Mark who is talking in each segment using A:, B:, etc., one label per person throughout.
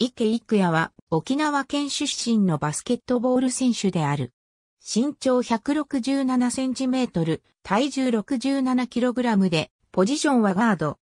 A: 池育也は沖縄県出身のバスケットボール選手である。身長167センチメートル、体重67キログラムで、ポジションはガード。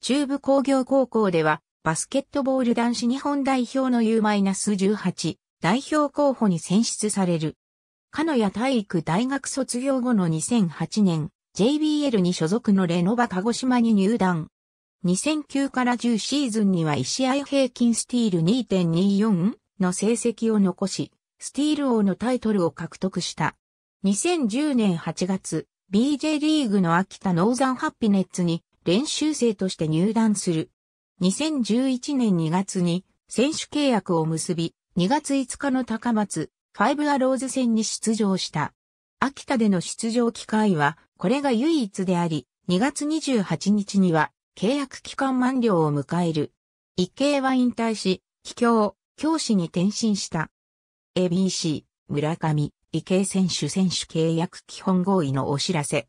A: 中部工業高校では、バスケットボール男子日本代表の U-18 代表候補に選出される。鹿屋体育大学卒業後の2008年、JBL に所属のレノバ鹿児島に入団。2009から10シーズンには1試合平均スティール2.24の成績を残し、スティール王のタイトルを獲得した。2010年8月、BJ リーグの秋田ノーザンハッピネッツに練習生として入団する。2011年2月に選手契約を結び、2月5日の高松、ファイブアローズ戦に出場した。秋田での出場機会は、これが唯一であり、2月28日には契約期間満了を迎える。池江は引退し、帰郷、教師に転身した。ABC、村上、池江選手選手契約基本合意のお知らせ。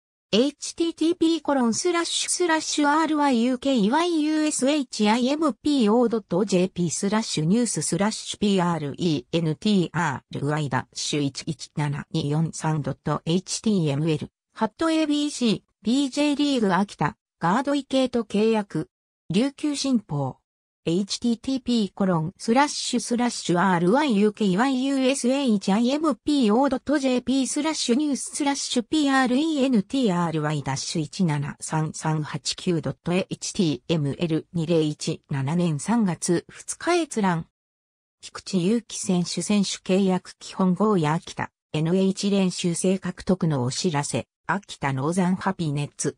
A: http://ryukeyushimpo.jp n e w s ュニュー prentry-11724.html ハット ABC、BJ リーグ秋田、ガードイ系と契約、琉球新報。h t t p r y u k y u s h i m p o j p スラッシュニューススラッシュ prentry-17339.html2017 年3月2日閲覧。菊池祐希選手選手契約基本号や秋田 NH 練習生獲得のお知らせ、秋田ノーザンハピネッツ。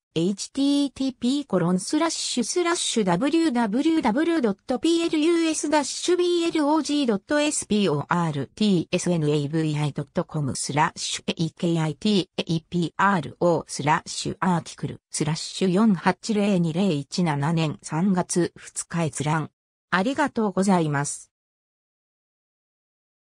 A: http コロンスラッシュスラッシュ www.plus-blog.sportsnavi.com スラッシュ e k i t a e p r o スラッシュアーティクルスラッシュ480201 7年3月2日閲覧。ありがとうございます。